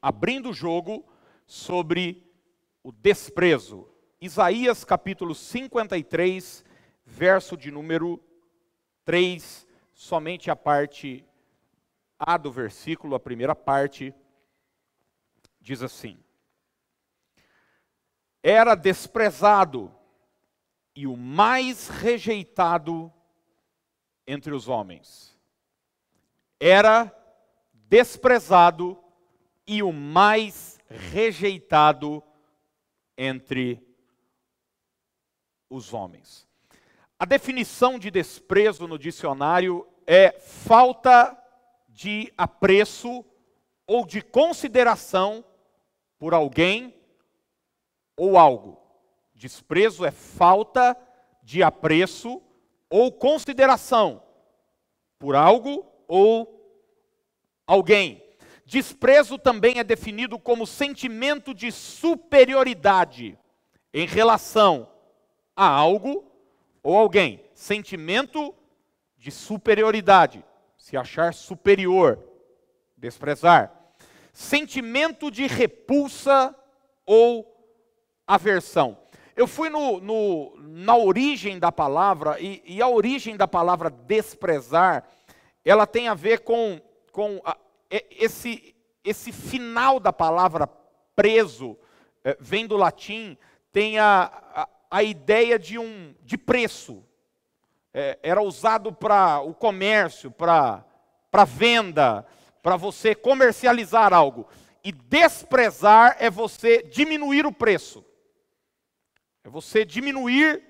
abrindo o jogo sobre o desprezo. Isaías capítulo 53, verso de número 3, somente a parte A do versículo, a primeira parte, diz assim: Era desprezado e o mais rejeitado entre os homens. Era desprezado e o mais rejeitado entre os homens. A definição de desprezo no dicionário é falta de apreço ou de consideração por alguém ou algo. Desprezo é falta de apreço ou consideração por algo ou alguém. Desprezo também é definido como sentimento de superioridade em relação a algo ou alguém. Sentimento de superioridade, se achar superior, desprezar. Sentimento de repulsa ou aversão. Eu fui no, no, na origem da palavra, e, e, a origem da palavra desprezar, ela tem a ver com, com a, é, esse, esse final da palavra preso é, vem do latim, tem a, a, a, ideia de um de preço. É, era usado para o comércio, para venda, para você comercializar algo. E desprezar é você diminuir o preço. É você diminuir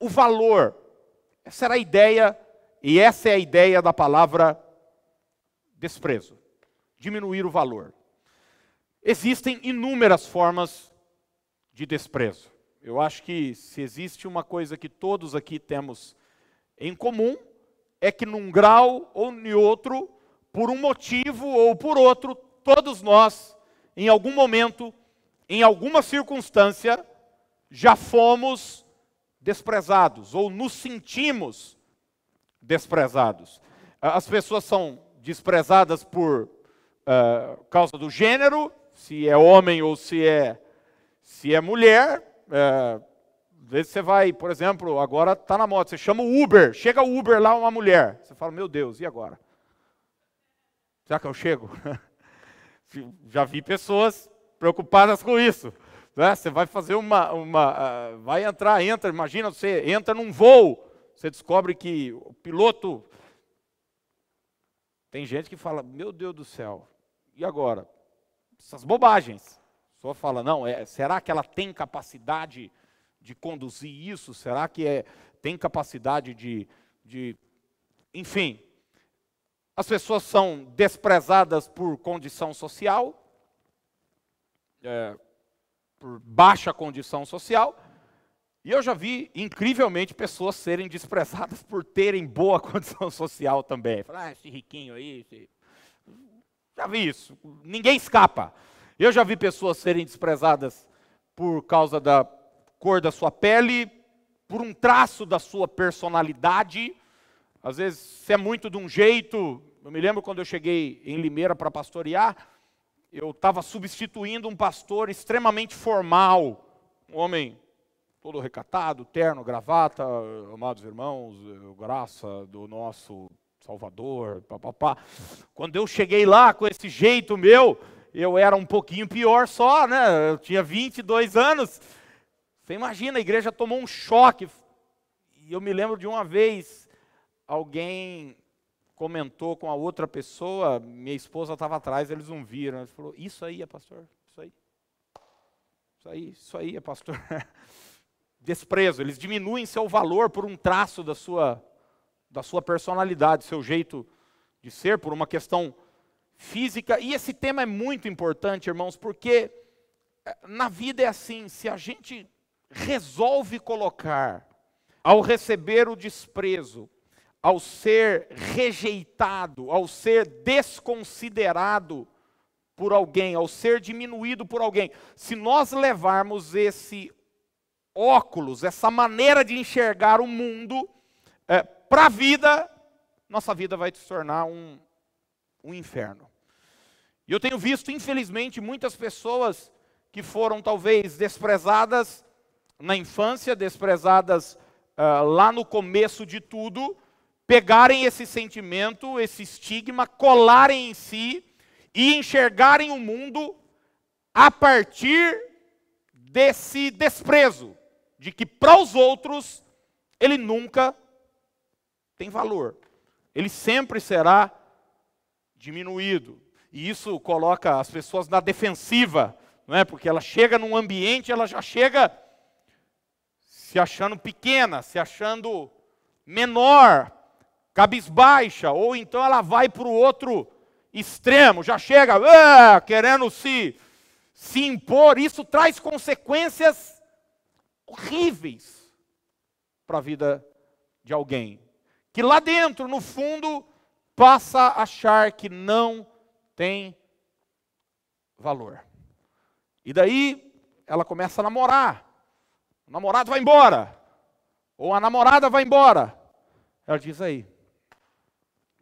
o valor. Essa era a ideia, e essa é a ideia da palavra desprezo, diminuir o valor. Existem inúmeras formas de desprezo. Eu acho que se existe uma coisa que todos aqui temos em comum, é que num grau ou em outro, por um motivo ou por outro, todos nós, em algum momento, em alguma circunstância, já fomos desprezados ou nos sentimos desprezados. As pessoas são desprezadas por uh, causa do gênero, se é homem ou se é, se é mulher. Eh, às vezes você vai, por exemplo, agora está na moda, você chama o Uber, chega o Uber lá uma mulher. Você fala, meu Deus, e agora? Será que eu chego? Já vi pessoas preocupadas com isso. Né? Você vai fazer uma, uma uh, vai entrar, entra, imagina, você entra num voo, você descobre que o piloto tem gente que fala, meu Deus do céu, e agora? Essas bobagens. A pessoa fala, não, é, será que ela tem capacidade de conduzir isso? Será que é, tem capacidade de, de. Enfim. As pessoas são desprezadas por condição social, é, por baixa condição social, e eu já vi, incrivelmente, pessoas serem desprezadas por terem boa condição social também. Falar, ah, esse riquinho aí. Esse... Já vi isso. Ninguém escapa. Eu já vi pessoas serem desprezadas por causa da cor da sua pele, por um traço da sua personalidade. Às vezes, se é muito de um jeito. Eu me lembro quando eu cheguei em Limeira para pastorear, eu estava substituindo um pastor extremamente formal, um homem todo recatado, terno, gravata, amados irmãos, eh, graça do nosso Salvador, papapá. Quando eu cheguei lá com esse jeito meu, eu era um pouquinho pior só, né? Eu tinha 22 anos. Você imagina, a igreja tomou um choque. E eu me lembro de uma vez, alguém comentou com a outra pessoa, minha esposa estava atrás, eles não viram. Ele falou: Isso aí é pastor? Isso aí? Isso aí, isso aí é pastor? desprezo, eles diminuem seu valor por um traço da sua, da sua personalidade, seu jeito de ser, por uma questão física. E esse tema é muito importante, irmãos, porque eh, na vida é assim: se a gente resolve colocar, ao receber o desprezo, ao ser rejeitado, ao ser desconsiderado por alguém, ao ser diminuído por alguém, se nós levarmos esse óculos, essa maneira de enxergar o mundo, é, para a vida, nossa vida vai se tornar um, um inferno. E eu tenho visto, infelizmente, muitas pessoas que foram talvez desprezadas na infância, desprezadas uh, lá no começo de tudo, pegarem esse sentimento, esse estigma, colarem em si e enxergarem o mundo a partir desse desprezo, de que para os outros ele nunca tem valor. Ele sempre será diminuído. E isso coloca as pessoas na defensiva, não é? Porque ela chega num ambiente, ela já chega se achando pequena, se achando menor, cabisbaixa, ou então ela vai para o outro extremo, já chega ah, querendo se, se impor. Isso traz consequências horríveis para a vida de alguém. Que lá dentro, no fundo, passa a achar que não tem valor. E daí ela começa a namorar. O namorado vai embora. Ou a namorada vai embora. Ela diz aí: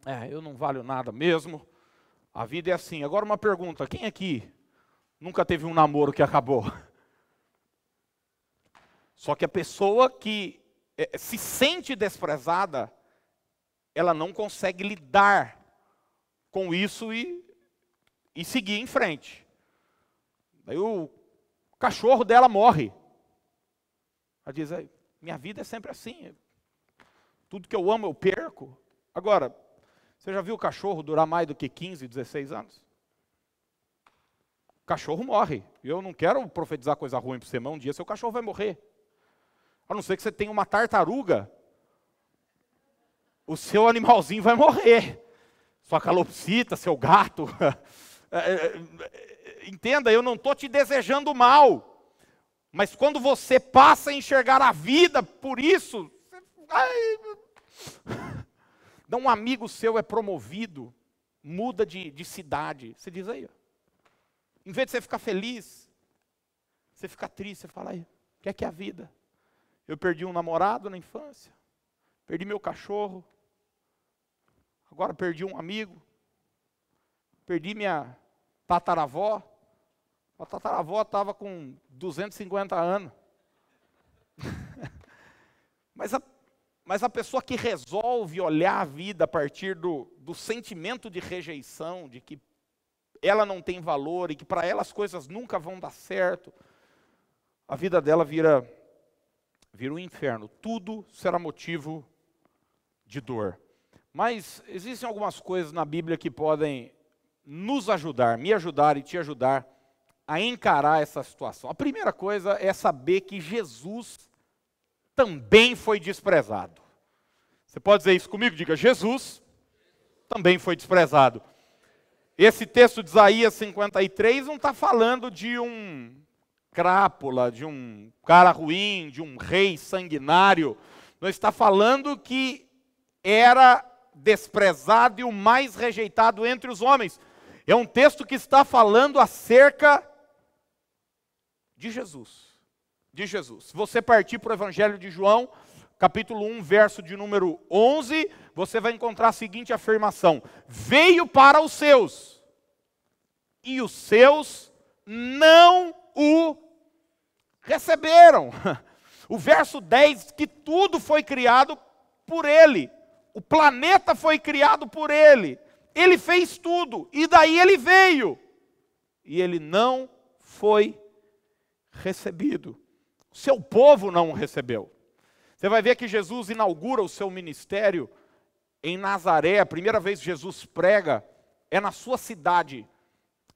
É, eu não valho nada mesmo. A vida é assim. Agora uma pergunta: quem aqui nunca teve um namoro que acabou? Só que a pessoa que é, se sente desprezada, ela não consegue lidar com isso e, e seguir em frente. Daí o cachorro dela morre. Ela diz: é, minha vida é sempre assim. Tudo que eu amo eu perco. Agora, você já viu o cachorro durar mais do que 15, 16 anos? O cachorro morre. Eu não quero profetizar coisa ruim para você, mas um dia seu cachorro vai morrer. A não ser que você tenha uma tartaruga, o seu animalzinho vai morrer. Sua calopsita, seu gato. É, é, é, entenda, eu não estou te desejando mal. Mas quando você passa a enxergar a vida por isso, Dá um amigo seu é promovido, muda de, de cidade. Você diz aí, em vez de você ficar feliz, você fica triste, você fala aí, o que é que é a vida? Eu perdi um namorado na infância, perdi meu cachorro, agora perdi um amigo, perdi minha tataravó. A tataravó estava com 250 anos. mas, a, mas a pessoa que resolve olhar a vida a partir do, do sentimento de rejeição, de que ela não tem valor e que para ela as coisas nunca vão dar certo, a vida dela vira vira um inferno. Tudo será motivo de dor. Mas existem algumas coisas na Bíblia que podem nos ajudar, me ajudar e te ajudar a encarar essa situação. A primeira coisa é saber que Jesus também foi desprezado. Você pode dizer isso comigo? Diga: Jesus também foi desprezado. Esse texto de Isaías 53 não está falando de um crápula, de um cara ruim, de um rei sanguinário. Não está falando que era desprezado e o mais rejeitado entre os homens. É um texto que está falando acerca de Jesus. De Jesus. Se você partir para o Evangelho de João, capítulo 1, verso de número 11, você vai encontrar a seguinte afirmação: Veio para os seus, e os seus não o receberam. O verso 10, que tudo foi criado por ele. O planeta foi criado por ele. Ele fez tudo. E daí ele veio. E ele não foi recebido. Seu povo não o recebeu. Você vai ver que Jesus inaugura o seu ministério em Nazaré. A primeira vez que Jesus prega é na sua cidade,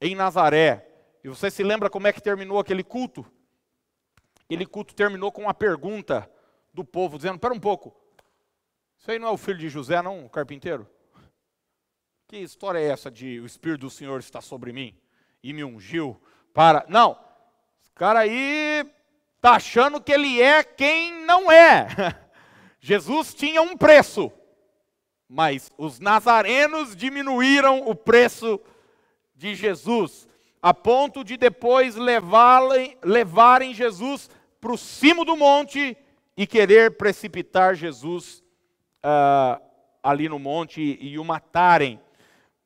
em Nazaré. E você se lembra como é que terminou aquele culto? Aquele culto terminou com uma pergunta do povo, dizendo: Pera um pouco, isso aí não é o filho de José, não, o carpinteiro? Que história é essa de o Espírito do Senhor está sobre mim e me ungiu para. Não, esse cara aí está achando que ele é quem não é. Jesus tinha um preço, mas os nazarenos diminuíram o preço de Jesus, a ponto de depois levarem, levarem Jesus para o cimo do monte e querer precipitar Jesus ah, ali no monte e, e o matarem.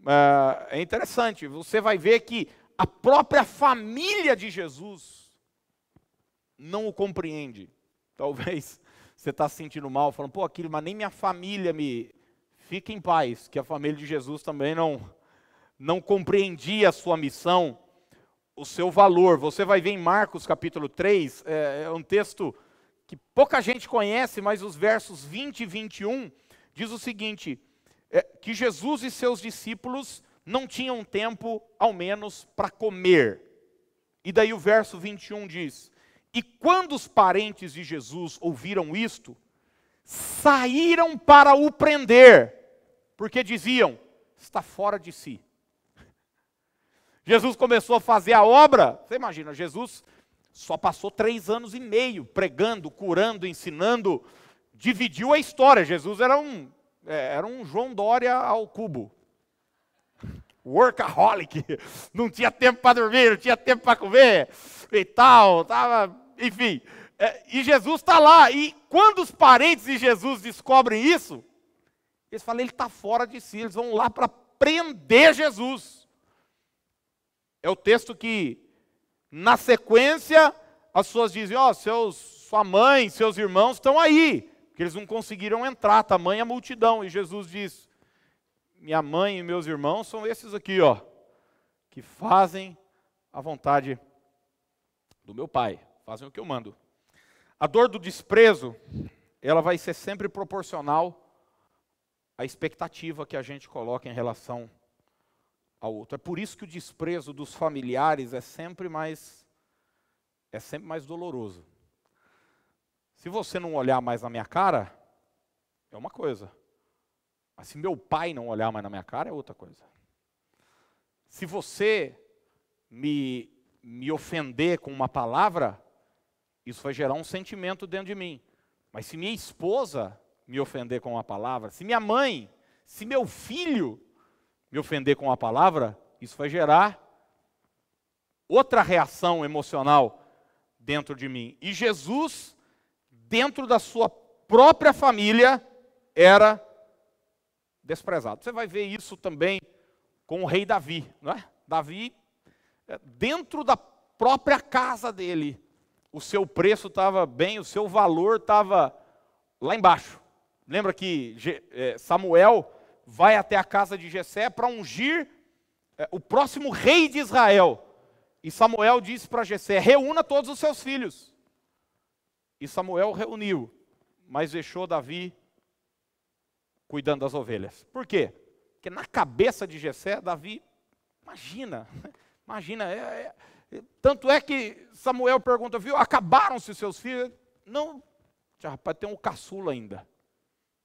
Ah, é interessante, você vai ver que a própria família de Jesus não o compreende. Talvez você está se sentindo mal, falando, pô, aquilo, mas nem minha família me. Fique em paz, que a família de Jesus também não, não compreendia a sua missão o seu valor. Você vai ver em Marcos capítulo 3, é, é um texto que pouca gente conhece, mas os versos 20 e 21 diz o seguinte: é, que Jesus e seus discípulos não tinham tempo, ao menos, para comer. E daí o verso 21 diz: E quando os parentes de Jesus ouviram isto, saíram para o prender, porque diziam: está fora de si. Jesus começou a fazer a obra. Você imagina, Jesus só passou três anos e meio pregando, curando, ensinando, dividiu a história. Jesus era um, é, era um João Dória ao cubo. Workaholic, não tinha tempo para dormir, não tinha tempo para comer e tal, tava, enfim. É, e Jesus está lá. E quando os parentes de Jesus descobrem isso, eles falam: ele está fora de si, eles vão lá para prender Jesus. É o texto que, na sequência, as pessoas dizem: Ó, oh, seus, sua mãe, seus irmãos estão aí, porque eles não conseguiram entrar, tamanha multidão. E Jesus diz: Minha mãe e meus irmãos são esses aqui, ó, que fazem a vontade do meu Pai, fazem o que eu mando. A dor do desprezo, ela vai ser sempre proporcional à expectativa que a gente coloca em relação a ao outro. É por isso que o desprezo dos familiares é sempre mais é sempre mais doloroso. Se você não olhar mais na minha cara, é uma coisa. Mas se meu pai não olhar mais na minha cara, é outra coisa. Se você me, me ofender com uma palavra, isso vai gerar um sentimento dentro de mim. Mas se minha esposa me ofender com uma palavra, se minha mãe, se meu filho me ofender com a palavra, isso vai gerar outra reação emocional dentro de mim. E Jesus, dentro da sua própria família, era desprezado. Você vai ver isso também com o rei Davi, não é? Davi, é, dentro da própria casa dele, o seu preço estava bem, o seu valor estava lá embaixo. Lembra que é, Samuel vai até a casa de Jessé para ungir é, o próximo rei de Israel. E Samuel disse para Jessé: "Reúna todos os seus filhos". E Samuel reuniu, mas deixou Davi cuidando das ovelhas. Por quê? Porque na cabeça de Jessé, Davi, imagina, imagina, é, é, é, tanto é que Samuel pergunta, viu, acabaram-se os seus filhos? Não, rapaz, tem um caçula ainda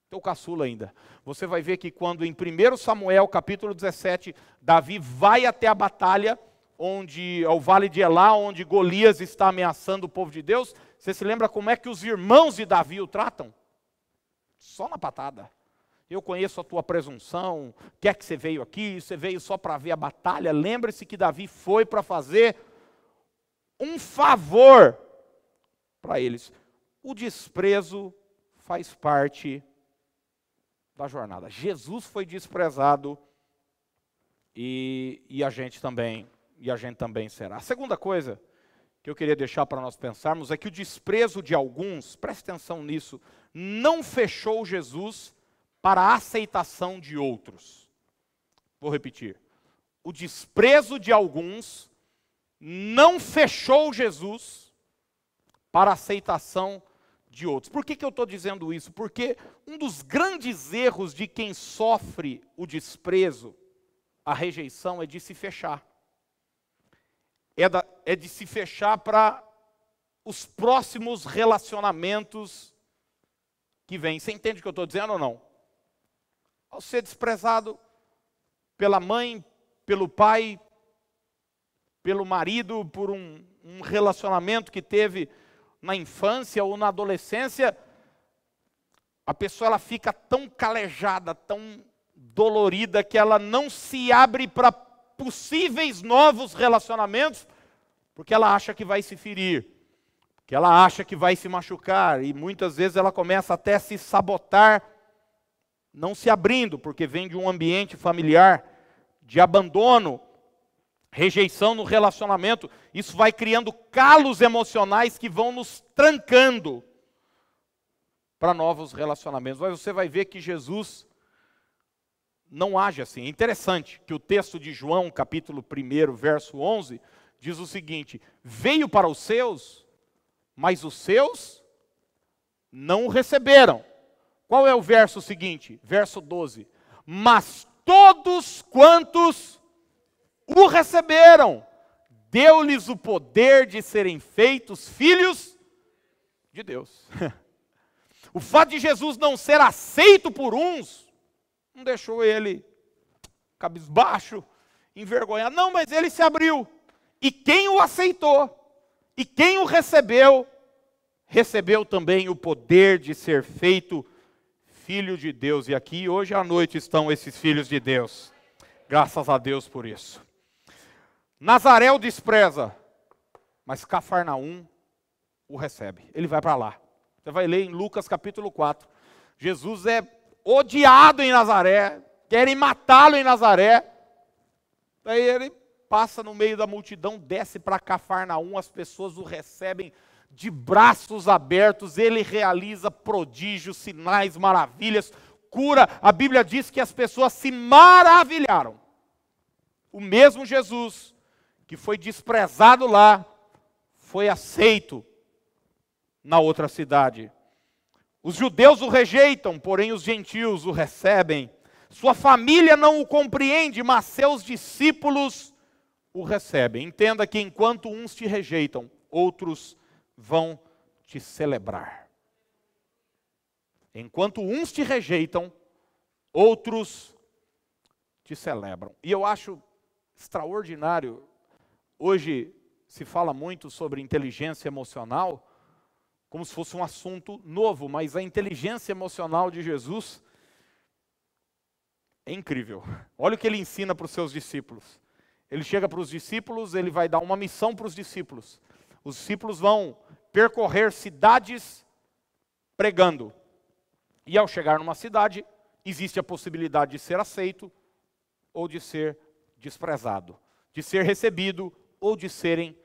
teu caçula ainda. Você vai ver que quando em 1 Samuel, capítulo 17, Davi vai até a batalha, onde ao vale de Elá, onde Golias está ameaçando o povo de Deus, você se lembra como é que os irmãos de Davi o tratam? Só na patada. Eu conheço a tua presunção, quer é que você veio aqui, você veio só para ver a batalha. Lembre-se que Davi foi para fazer um favor para eles. O desprezo faz parte da jornada. Jesus foi desprezado e, e a gente também e a gente também será. A segunda coisa que eu queria deixar para nós pensarmos é que o desprezo de alguns, preste atenção nisso, não fechou Jesus para a aceitação de outros. Vou repetir. O desprezo de alguns não fechou Jesus para a aceitação de outros. Por que, que eu estou dizendo isso? Porque um dos grandes erros de quem sofre o desprezo, a rejeição, é de se fechar. É, da, é de se fechar para os próximos relacionamentos que vêm. Você entende o que eu estou dizendo ou não? Ao ser desprezado pela mãe, pelo pai, pelo marido, por um, um relacionamento que teve na infância ou na adolescência, a pessoa ela fica tão calejada, tão dolorida que ela não se abre para possíveis novos relacionamentos, porque ela acha que vai se ferir, que ela acha que vai se machucar e muitas vezes ela começa até a se sabotar, não se abrindo, porque vem de um ambiente familiar de abandono rejeição no relacionamento, isso vai criando calos emocionais que vão nos trancando para novos relacionamentos. Mas você vai ver que Jesus não age assim. É interessante que o texto de João, capítulo 1, verso 11, diz o seguinte: Veio para os seus, mas os seus não o receberam. Qual é o verso seguinte? Verso 12. Mas todos quantos o receberam, deu-lhes o poder de serem feitos filhos de Deus. O fato de Jesus não ser aceito por uns, não deixou ele cabisbaixo, envergonhado. Não, mas ele se abriu. E quem o aceitou, e quem o recebeu, recebeu também o poder de ser feito filho de Deus. E aqui hoje à noite estão esses filhos de Deus. Graças a Deus por isso. Nazaré o despreza, mas Cafarnaum o recebe. Ele vai para lá. Você vai ler em Lucas capítulo 4. Jesus é odiado em Nazaré, querem matá-lo em Nazaré. Daí ele passa no meio da multidão, desce para Cafarnaum, as pessoas o recebem de braços abertos, ele realiza prodígios, sinais, maravilhas, cura. A Bíblia diz que as pessoas se maravilharam. O mesmo Jesus que foi desprezado lá, foi aceito na outra cidade. Os judeus o rejeitam, porém os gentios o recebem. Sua família não o compreende, mas seus discípulos o recebem. Entenda que enquanto uns te rejeitam, outros vão te celebrar. Enquanto uns te rejeitam, outros te celebram. E eu acho extraordinário Hoje se fala muito sobre inteligência emocional, como se fosse um assunto novo, mas a inteligência emocional de Jesus é incrível. Olha o que ele ensina para os seus discípulos. Ele chega para os discípulos, ele vai dar uma missão para os discípulos. Os discípulos vão percorrer cidades pregando. E ao chegar numa cidade, existe a possibilidade de ser aceito ou de ser desprezado, de ser recebido ou de serem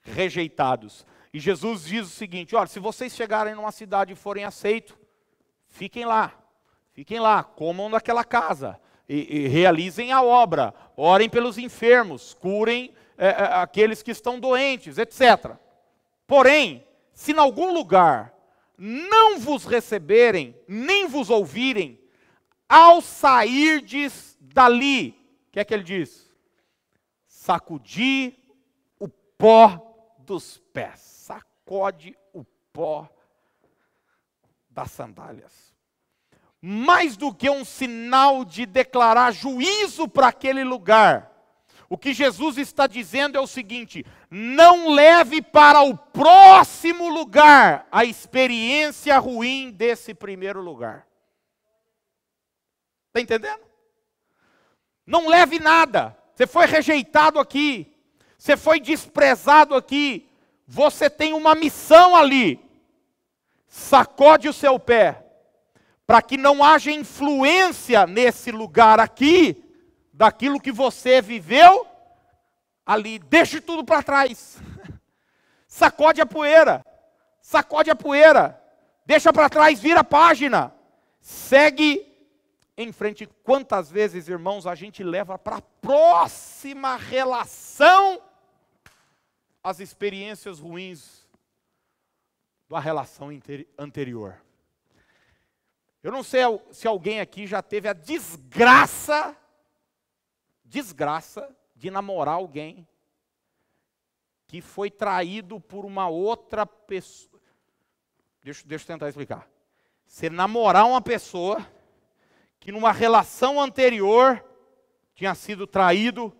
rejeitados. E Jesus diz o seguinte: olha, se vocês chegarem numa cidade e forem aceitos, fiquem lá, fiquem lá, comam naquela casa, e, e realizem a obra, orem pelos enfermos, curem é, aqueles que estão doentes, etc. Porém, se em algum lugar não vos receberem, nem vos ouvirem, ao sairdes dali, o que é que ele diz? Sacudi pó dos pés. Sacode o pó das sandálias. Mais do que um sinal de declarar juízo para aquele lugar, o que Jesus está dizendo é o seguinte: não leve para o próximo lugar a experiência ruim desse primeiro lugar. Está entendendo? Não leve nada. Você foi rejeitado aqui, você foi desprezado aqui. Você tem uma missão ali. Sacode o seu pé, para que não haja influência nesse lugar aqui, daquilo que você viveu ali. Deixe tudo para trás. Sacode a poeira. Sacode a poeira. Deixa para trás, vira a página. Segue em frente. Quantas vezes, irmãos, a gente leva para a próxima relação as experiências ruins da relação anterior. Eu não sei se alguém aqui já teve a desgraça, desgraça, de namorar alguém que foi traído por uma outra pessoa. Deixa, deixa eu tentar explicar. Você namorar uma pessoa que numa relação anterior tinha sido traído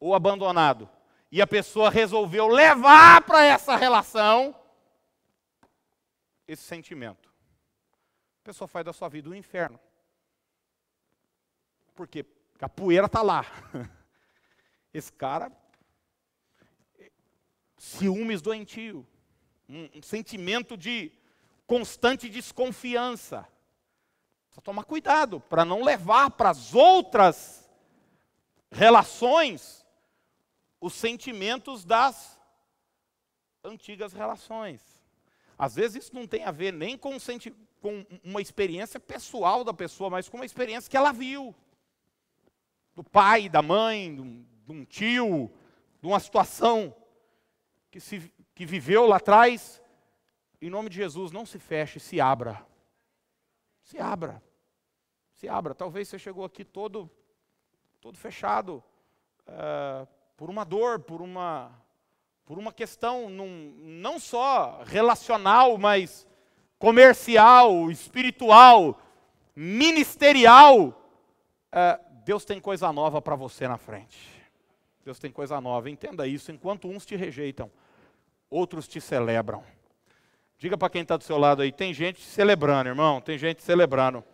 ou abandonado e a pessoa resolveu levar para essa relação esse sentimento. A pessoa faz da sua vida um inferno. Porque a poeira está lá. Esse cara, ciúmes doentio, um, sentimento de constante desconfiança. Só tomar cuidado para não levar para as outras relações os sentimentos das antigas relações. Às vezes isso não tem a ver nem com, com uma experiência pessoal da pessoa, mas com uma experiência que ela viu. Do pai, da mãe, de um tio, de uma situação que, se, que viveu lá atrás. Em nome de Jesus, não se feche, se abra. Se abra. Se abra. Talvez você chegou aqui todo, todo fechado. Uh, por uma dor, por uma, por uma questão num, não só relacional, mas comercial, espiritual, ministerial. É, Deus tem coisa nova para você na frente. Deus tem coisa nova. Entenda isso. Enquanto uns te rejeitam, outros te celebram. Diga para quem está do seu lado aí: tem gente celebrando, irmão. Tem gente celebrando.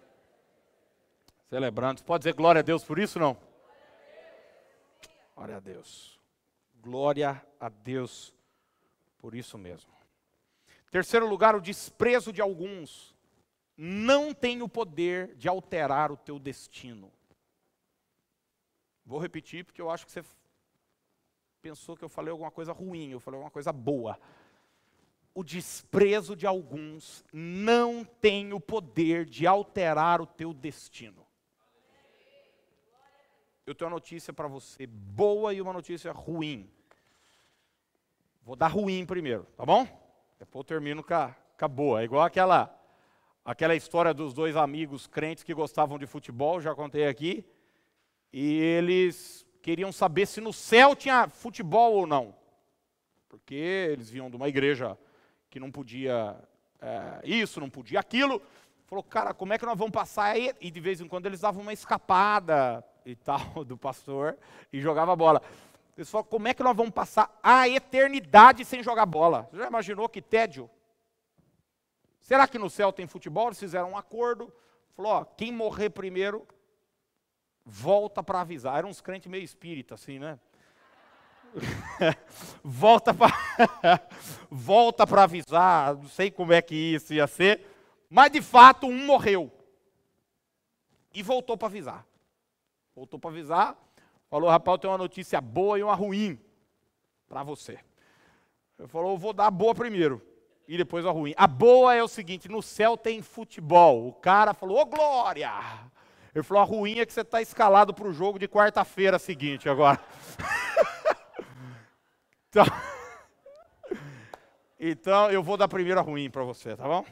Celebrando. Você pode dizer glória a Deus por isso não? Glória a Deus. Glória a Deus por isso mesmo. Terceiro lugar, o desprezo de alguns não tem o poder de alterar o teu destino. Vou repetir porque eu acho que você pensou que eu falei alguma coisa ruim, eu falei alguma coisa boa. O desprezo de alguns não tem o poder de alterar o teu destino eu tenho uma notícia para você boa e uma notícia ruim. Vou dar ruim primeiro, tá bom? Depois eu termino com a, com a boa. É igual aquela, aquela história dos dois amigos crentes que gostavam de futebol, já contei aqui. E eles queriam saber se no céu tinha futebol ou não. Porque eles vinham de uma igreja que não podia é, isso, não podia aquilo. Falou, cara, como é que nós vamos passar? aí? E de vez em quando eles davam uma escapada e tal do pastor e jogava bola. Pessoal, como é que nós vamos passar a eternidade sem jogar bola? Você já imaginou que tédio? Será que no céu tem futebol? Eles fizeram um acordo, falou, ó, quem morrer primeiro volta para avisar. Eram uns crentes meio espírita assim, né? volta para volta para avisar, não sei como é que isso ia ser, mas de fato um morreu e voltou para avisar. Voltou para avisar. Falou, rapaz, eu tenho uma notícia boa e uma ruim para você. Ele falou, vou dar a boa primeiro e depois a ruim. A boa é o seguinte: no céu tem futebol. O cara falou, ô oh, glória! Ele falou, a ruim é que você está escalado para o jogo de quarta-feira seguinte agora. então, então, eu vou dar a primeira ruim para você, tá bom?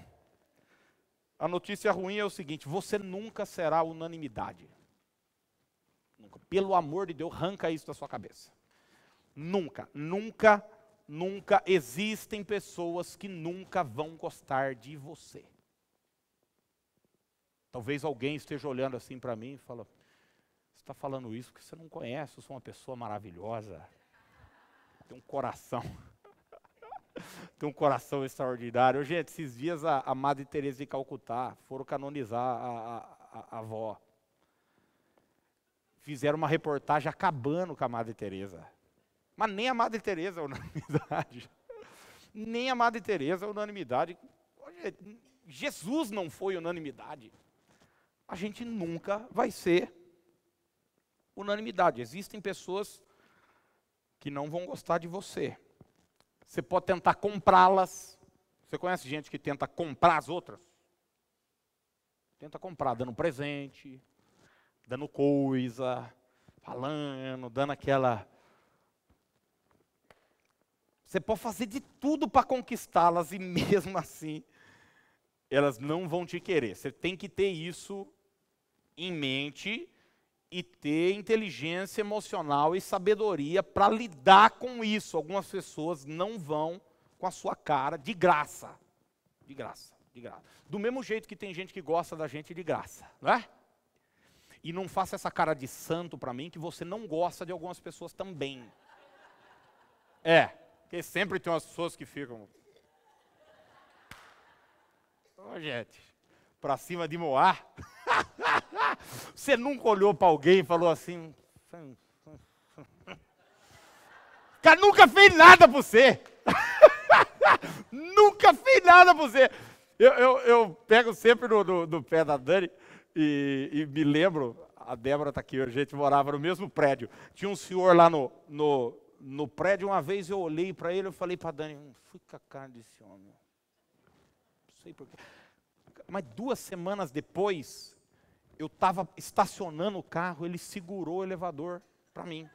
A notícia ruim é o seguinte: você nunca será unanimidade. Pelo amor de Deus, arranca isso da sua cabeça. Nunca, nunca, nunca existem pessoas que nunca vão gostar de você. Talvez alguém esteja olhando assim para mim e fala: Você está falando isso porque você não conhece, eu sou uma pessoa maravilhosa. Tem um coração. Tem um coração extraordinário. Gente, esses dias a, a Madre Teresa de Calcutá foram canonizar a, a, a avó fizeram uma reportagem acabando com a Madre Teresa. Mas nem a Madre Teresa é unanimidade. Nem a Madre Teresa é unanimidade. Jesus não foi unanimidade. A gente nunca vai ser unanimidade. Existem pessoas que não vão gostar de você. Você pode tentar comprá-las. Você conhece gente que tenta comprar as outras? Tenta comprar dando presente, dando coisa, falando, dando aquela. Você pode fazer de tudo para conquistá-las e mesmo assim elas não vão te querer. Você tem que ter isso em mente e ter inteligência emocional e sabedoria para lidar com isso. Algumas pessoas não vão com a sua cara de graça. De graça, de graça. Do mesmo jeito que tem gente que gosta da gente de graça, não é? E não faça essa cara de santo para mim que você não gosta de algumas pessoas também. É, porque sempre tem umas pessoas que ficam. Ô, gente, para cima de Moá. você nunca olhou para alguém e falou assim. Cara, nunca fez nada para você. nunca fez nada para você. Eu, eu, eu, pego sempre no, no, no, pé da Dani, e, e me lembro, a Débora está aqui, a gente morava no mesmo prédio. Tinha um senhor lá no, no, no prédio, uma vez eu olhei para ele, eu falei para a Dani, hum, "Fui fica a cara desse homem. Não sei porquê. Mas duas semanas depois, eu estava estacionando o carro, ele segurou o elevador para mim.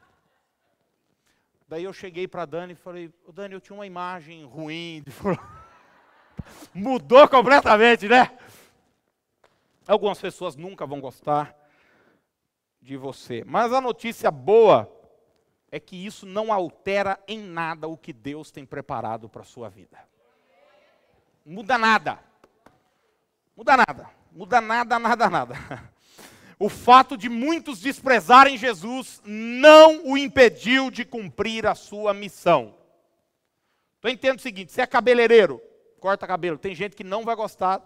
Daí eu cheguei para a Dani e falei, oh, Dani, eu tinha uma imagem ruim. Mudou completamente, né? Algumas pessoas nunca vão gostar de você. Mas a notícia boa é que isso não altera em nada o que Deus tem preparado para a sua vida. Muda nada. Muda nada. Muda nada, nada, nada. O fato de muitos desprezarem Jesus não o impediu de cumprir a sua missão. Então entendo o seguinte: se é cabeleireiro, corta cabelo. Tem gente que não vai gostar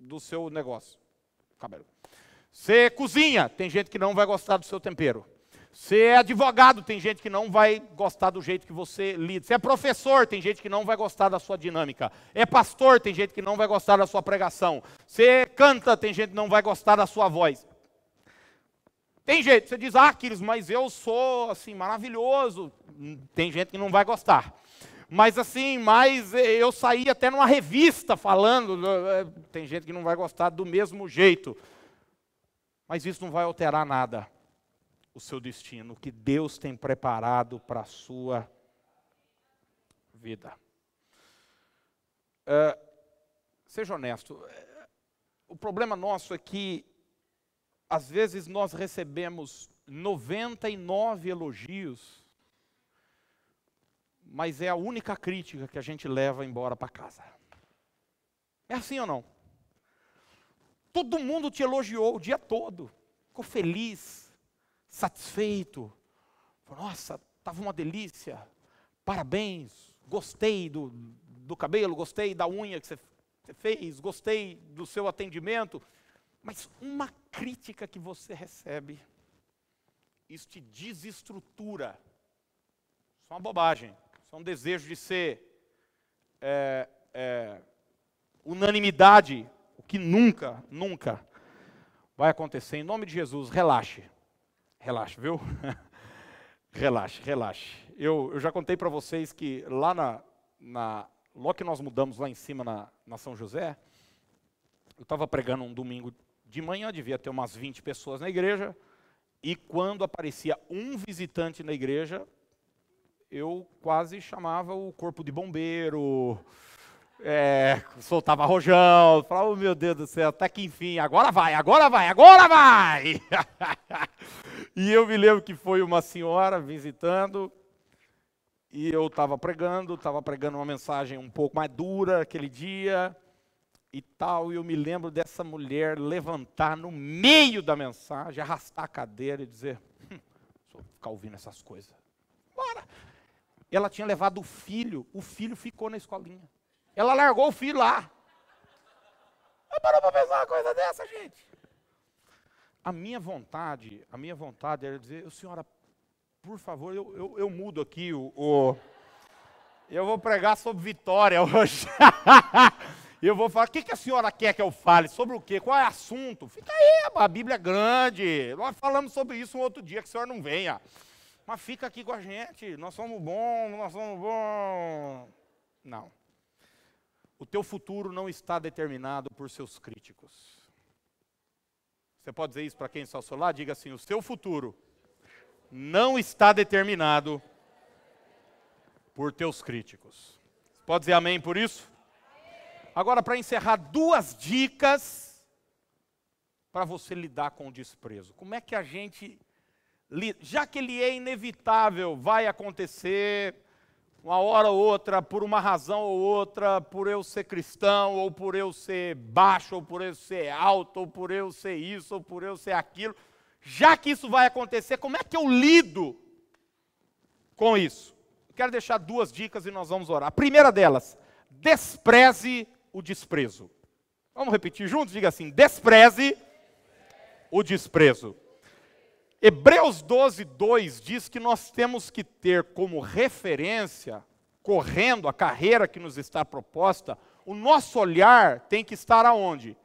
do seu negócio. Cabelo. Você cozinha, tem gente que não vai gostar do seu tempero. Você é advogado, tem gente que não vai gostar do jeito que você lida. Você é professor, tem gente que não vai gostar da sua dinâmica. É pastor, tem gente que não vai gostar da sua pregação. Você canta, tem gente que não vai gostar da sua voz. Tem gente. você diz, ah, Aquiles, mas eu sou assim, maravilhoso. Tem gente que não vai gostar mas assim, mais eu saí até numa revista falando. Eh, tem gente que não vai gostar do mesmo jeito. Mas isso não vai alterar nada o seu destino, o que Deus tem preparado para a sua vida. Uh, seja honesto, eh, o problema nosso é que, às vezes, nós recebemos 99 elogios mas é a única crítica que a gente leva embora para casa. É assim ou não? Todo mundo te elogiou o dia todo, ficou feliz, satisfeito. Falou, Nossa, estava uma delícia, parabéns, gostei do, do cabelo, gostei da unha que você fez, gostei do seu atendimento. Mas uma crítica que você recebe, isso te desestrutura. Isso é uma bobagem é um desejo de ser é, é, unanimidade, o que nunca, nunca vai acontecer. Em nome de Jesus, relaxe. Relaxe, viu? relaxe, relaxe. Eu, eu já contei para vocês que lá na, na. Logo que nós mudamos lá em cima na, na São José, eu estava pregando um domingo de manhã, devia ter umas 20 pessoas na igreja, e quando aparecia um visitante na igreja, eu quase chamava o corpo de bombeiro, é, soltava rojão, falava, oh, meu Deus do céu, até que enfim, agora vai, agora vai, agora vai! e eu me lembro que foi uma senhora visitando, e eu estava pregando, estava pregando uma mensagem um pouco mais dura aquele dia, e tal, e eu me lembro dessa mulher levantar no meio da mensagem, arrastar a cadeira e dizer, hum, só ficar ouvindo essas coisas. Bora! Ela tinha levado o filho, o filho ficou na escolinha. Ela largou o filho lá. Ela parou para pensar uma coisa dessa, gente. A minha vontade, a minha vontade era dizer, senhora, por favor, eu, eu, eu mudo aqui o, o, Eu vou pregar sobre vitória hoje. eu vou falar, o que, que a senhora quer que eu fale? Sobre o quê? Qual é o assunto? Fica aí, a Bíblia é grande. Nós falamos sobre isso um outro dia, que a senhora não venha mas fica aqui com a gente, nós somos bons, nós somos bons. Não. O teu futuro não está determinado por seus críticos. Você pode dizer isso para quem está ao seu lado? Diga assim: o seu futuro não está determinado por teus críticos. Pode dizer amém por isso? Agora, para encerrar, duas dicas para você lidar com o desprezo. Como é que a gente já que ele é inevitável, vai acontecer uma hora ou outra, por uma razão ou outra, por eu ser cristão, ou por eu ser baixo, ou por eu ser alto, ou por eu ser isso, ou por eu ser aquilo. Já que isso vai acontecer, como é que eu lido com isso? Quero deixar duas dicas e nós vamos orar. A primeira delas, despreze o desprezo. Vamos repetir juntos? Diga assim: despreze o desprezo. Hebreus 12, 2 diz que nós temos que ter como referência, correndo a carreira que nos está proposta, o nosso olhar tem que estar aonde?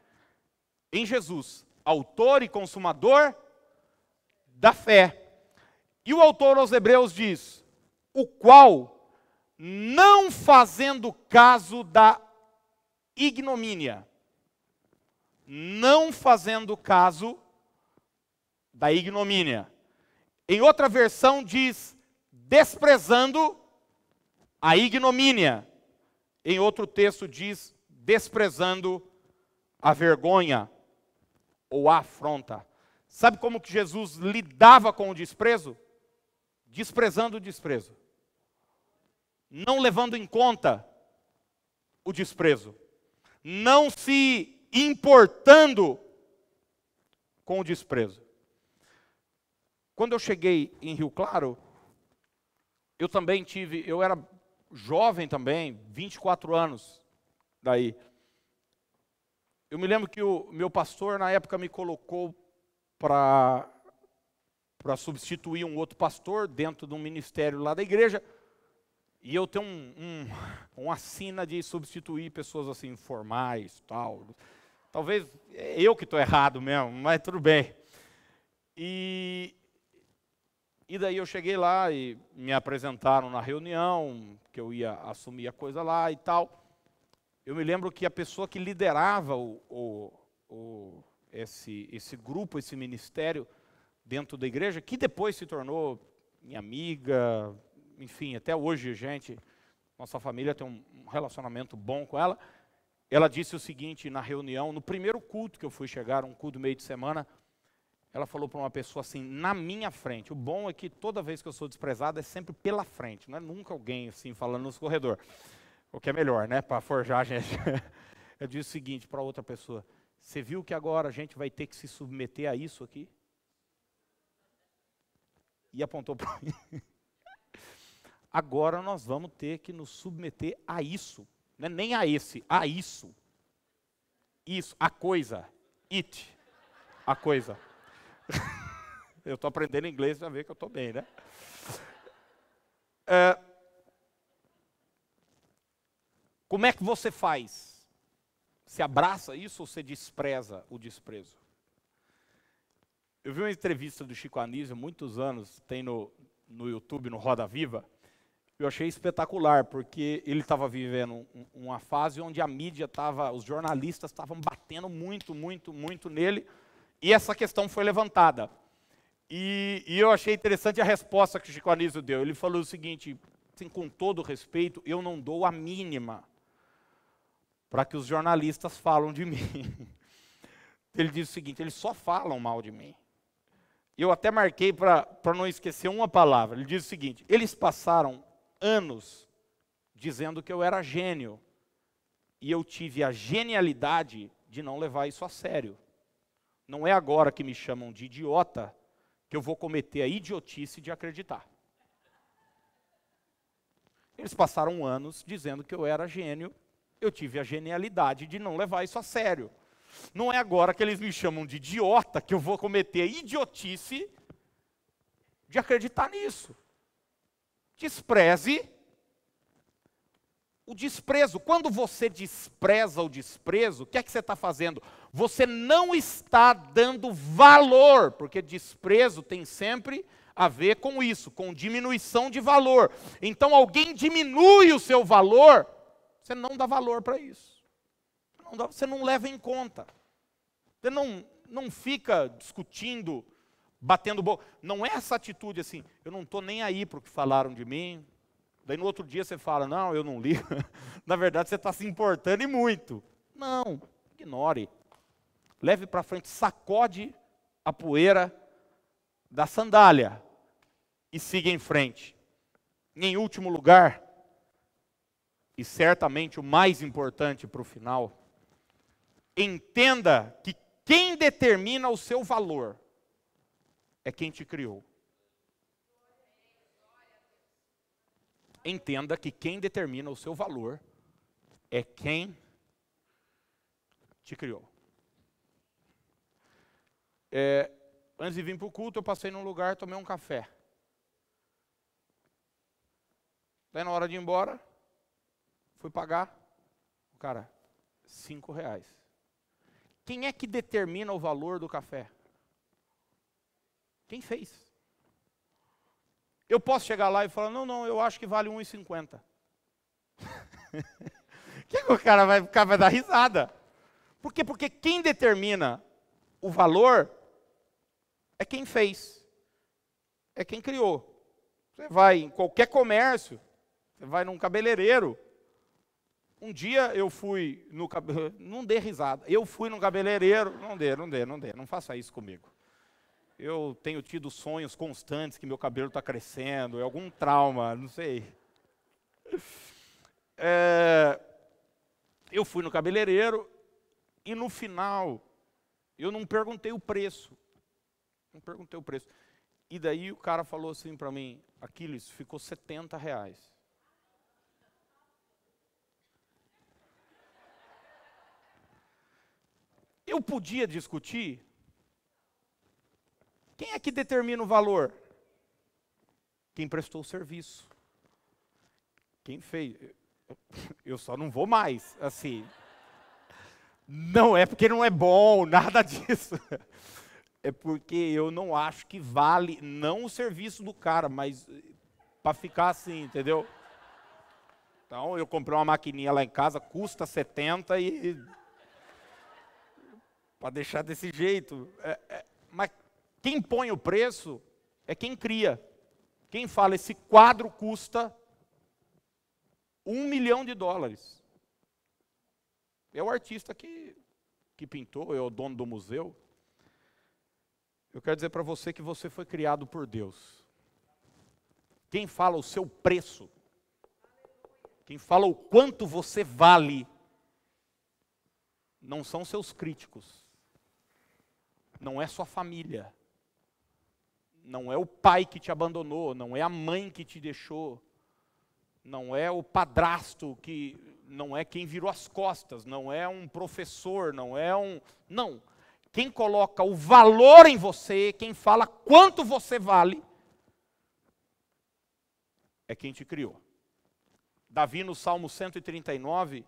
Em Jesus, autor e consumador da fé. E o autor aos Hebreus diz: o qual, não fazendo caso da ignomínia, não fazendo caso da ignomínia. Em outra versão diz desprezando a ignomínia. Em outro texto diz desprezando a vergonha ou a afronta. Sabe como que Jesus lidava com o desprezo? Desprezando o desprezo. Não levando em conta o desprezo. Não se importando com o desprezo. Quando eu cheguei em Rio Claro, eu também tive, eu era jovem também, 24 anos daí. Eu me lembro que o meu pastor na época me colocou para para substituir um outro pastor dentro de um ministério lá da igreja. E eu tenho um, um, uma sina de substituir pessoas assim informais, tal. Talvez é eu que estou errado mesmo, mas tudo bem. E e daí eu cheguei lá e me apresentaram na reunião, que eu ia assumir a coisa lá e tal. Eu me lembro que a pessoa que liderava o, o, o, esse, esse grupo, esse ministério dentro da igreja, que depois se tornou minha amiga, enfim, até hoje, gente, nossa família tem um relacionamento bom com ela. Ela disse o seguinte na reunião, no primeiro culto que eu fui chegar, um culto meio de semana, ela falou para uma pessoa assim, na minha frente. O bom é que toda vez que eu sou desprezado é sempre pela frente, não é nunca alguém assim falando nos corredor. O que é melhor, né, para forjar a gente. eu disse o seguinte para outra pessoa: "Você viu que agora a gente vai ter que se submeter a isso aqui?" E apontou para mim. agora nós vamos ter que nos submeter a isso, não é nem a esse, a isso. Isso, a coisa, it, a coisa. eu estou aprendendo inglês para ver que eu estou bem, né? É, como é que você faz? Você abraça isso ou você despreza o desprezo? Eu vi uma entrevista do Chico Anísio muitos anos, tem no, no YouTube, no Roda Viva. Eu achei espetacular, porque ele estava vivendo um, uma fase onde a mídia estava, os jornalistas estavam batendo muito, muito, muito nele e essa questão foi levantada. E, e eu achei interessante a resposta que o Chico Anísio deu. Ele falou o seguinte, assim, com todo respeito, eu não dou a mínima para que os jornalistas falam de mim. Ele diz o seguinte, eles só falam mal de mim. Eu até marquei para não esquecer uma palavra. Ele diz o seguinte, eles passaram anos dizendo que eu era gênio. E eu tive a genialidade de não levar isso a sério. Não é agora que me chamam de idiota que eu vou cometer a idiotice de acreditar. Eles passaram anos dizendo que eu era gênio, eu tive a genialidade de não levar isso a sério. Não é agora que eles me chamam de idiota que eu vou cometer a idiotice de acreditar nisso. Despreze o desprezo. Quando você despreza o desprezo, o que é que você está fazendo? Você não está dando valor, porque desprezo tem sempre a ver com isso, com diminuição de valor. Então, alguém diminui o seu valor, você não dá valor para isso. você não leva em conta. Você não, não fica discutindo, batendo boca. Não é essa atitude assim, eu não estou nem aí para o que falaram de mim, Daí no outro dia você fala, não, eu não li. Na verdade, você está se importando e muito. Não, ignore. Leve para frente, sacode a poeira da sandália e siga em frente. E em último lugar, e certamente o mais importante para o final, entenda que quem determina o seu valor é quem te criou. entenda que quem determina o seu valor é quem te criou. É, antes de vir para o culto, eu passei num lugar, tomei um café. Daí na hora de ir embora, fui pagar. O cara, cinco reais. Quem é que determina o valor do café? Quem fez? Eu posso chegar lá e falar, não, não, eu acho que vale 1,50. É que o cara vai ficar, vai dar risada. Por quê? Porque quem determina o valor é quem fez, é quem criou. Você vai em qualquer comércio, você vai num cabeleireiro. Um dia eu fui no cabelo, não dê risada. Eu fui no cabeleireiro, não dê, não dê, não dê, não faça isso comigo eu tenho tido sonhos constantes que meu cabelo está crescendo, é algum trauma, não sei. É, eu fui no cabeleireiro e no final eu não perguntei o preço. Não perguntei o preço. E daí o cara falou assim para mim, Aquiles, ficou 70 reais. Eu podia discutir? Quem é que determina o valor? Quem prestou o serviço. Quem fez. Eu só não vou mais, assim. Não é porque não é bom, nada disso. É porque eu não acho que vale, não o serviço do cara, mas eh, para ficar assim, entendeu? Então, eu comprei uma maquininha lá em casa, custa 70 e. para deixar desse jeito. É, é, mas quem põe o preço é quem cria. Quem fala, esse quadro custa um milhão de dólares. É o artista que, que pintou, é o dono do museu. Eu quero dizer para você que você foi criado por Deus. Quem fala o seu preço, quem fala o quanto você vale, não são seus críticos, não é sua família não é o pai que te abandonou, não é a mãe que te deixou, não é o padrasto que não é quem virou as costas, não é um professor, não é um não. Quem coloca o valor em você, quem fala quanto você vale, é quem te criou. Davi no Salmo 139,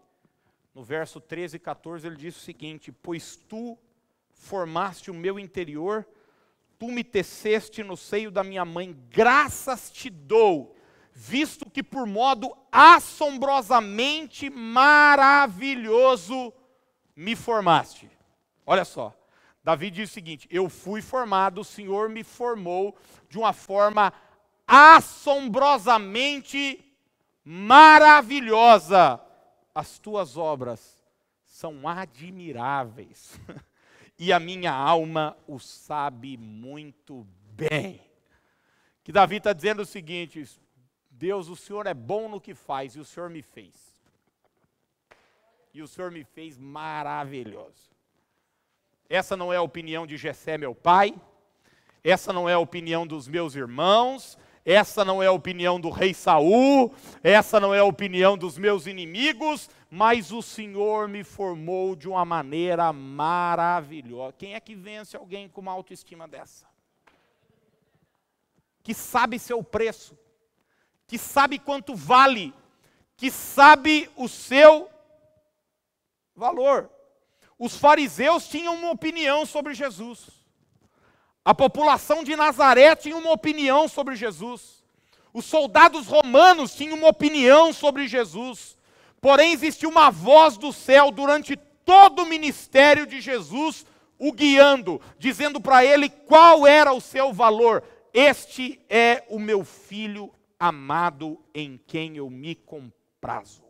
no verso 13 e 14, ele diz o seguinte: "Pois tu formaste o meu interior, tu me teceste no seio da minha mãe, graças te dou, visto que por modo assombrosamente maravilhoso me formaste. Olha só, Davi diz o seguinte: Eu fui formado, o Senhor me formou de uma forma assombrosamente maravilhosa. As tuas obras são admiráveis. e a minha alma o sabe muito bem. Que Davi está dizendo o seguinte: Deus, o Senhor é bom no que faz e o Senhor me fez. E o Senhor me fez maravilhoso. Essa não é a opinião de Jessé, meu pai. Essa não é a opinião dos meus irmãos. Essa não é a opinião do rei Saul, essa não é a opinião dos meus inimigos, mas o Senhor me formou de uma maneira maravilhosa. Quem é que vence alguém com uma autoestima dessa? Que sabe seu preço, que sabe quanto vale, que sabe o seu valor. Os fariseus tinham uma opinião sobre Jesus. A população de Nazaré tinha uma opinião sobre Jesus. Os soldados romanos tinham uma opinião sobre Jesus. Porém, existe uma voz do céu durante todo o ministério de Jesus, o guiando, dizendo para ele qual era o seu valor. Este é o meu filho amado em quem eu me comprazo.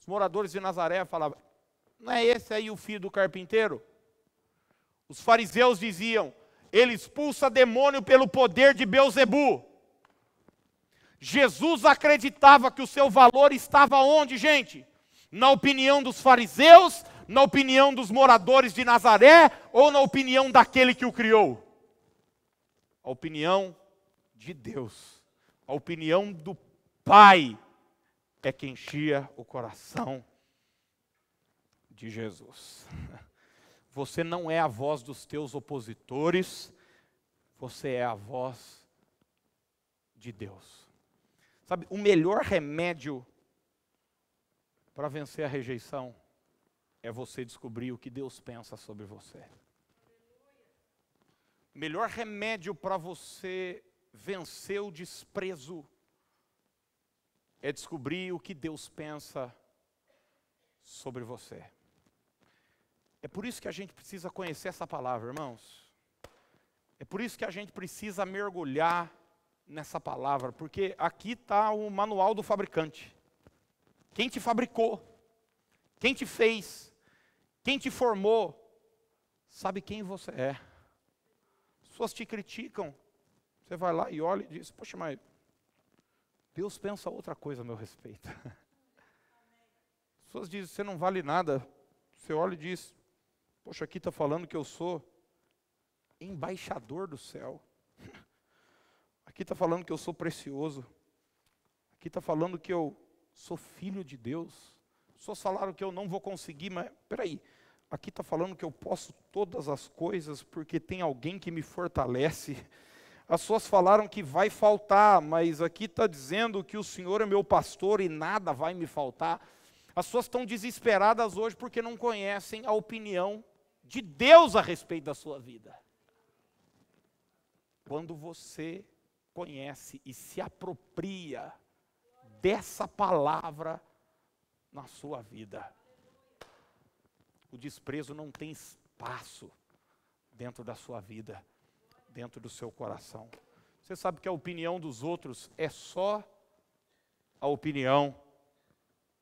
Os moradores de Nazaré falavam: Não é esse aí o filho do carpinteiro? Os fariseus diziam: Ele expulsa demônio pelo poder de Beuzebu. Jesus acreditava que o seu valor estava onde, gente? Na opinião dos fariseus, na opinião dos moradores de Nazaré ou na opinião daquele que o criou? A opinião de Deus, a opinião do Pai é que enchia o coração de Jesus. Você não é a voz dos teus opositores, você é a voz de Deus. Sabe, o melhor remédio para vencer a rejeição é você descobrir o que Deus pensa sobre você. O melhor remédio para você vencer o desprezo é descobrir o que Deus pensa sobre você. É por isso que a gente precisa conhecer essa palavra, irmãos. É por isso que a gente precisa mergulhar nessa palavra, porque aqui está o manual do fabricante. Quem te fabricou, quem te fez, quem te formou, sabe quem você é. As pessoas te criticam, você vai lá e olha e diz: Poxa, mas Deus pensa outra coisa a meu respeito. As pessoas dizem: Você não vale nada. Você olha e diz: Poxa, aqui está falando que eu sou embaixador do céu. Aqui está falando que eu sou precioso. Aqui está falando que eu sou filho de Deus. Só falaram que eu não vou conseguir, mas peraí. Aqui está falando que eu posso todas as coisas porque tem alguém que me fortalece. As suas falaram que vai faltar, mas aqui está dizendo que o Senhor é meu pastor e nada vai me faltar. As suas estão desesperadas hoje porque não conhecem a opinião de Deus a respeito da sua vida. Quando você conhece e se apropria dessa palavra na sua vida. O desprezo não tem espaço dentro da sua vida, dentro do seu coração. Você sabe que a opinião dos outros é só a opinião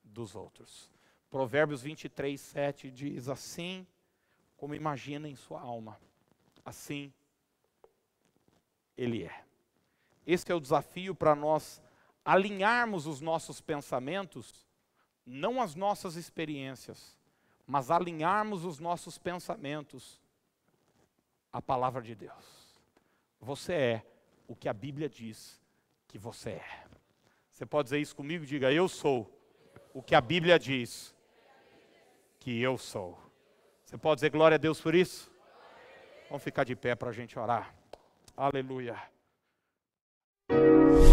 dos outros. Provérbios 23, 7 diz: Assim como imagina em sua alma, assim ele é. Esse é o desafio para nós alinharmos os nossos pensamentos, não as nossas experiências, mas alinharmos os nossos pensamentos à palavra de Deus. Você é o que a Bíblia diz que você é. Você pode dizer isso comigo? Diga, eu sou o que a Bíblia diz que eu sou. Você pode dizer glória a Deus por isso? Vamos ficar de pé para a gente orar. Aleluia. Thank you.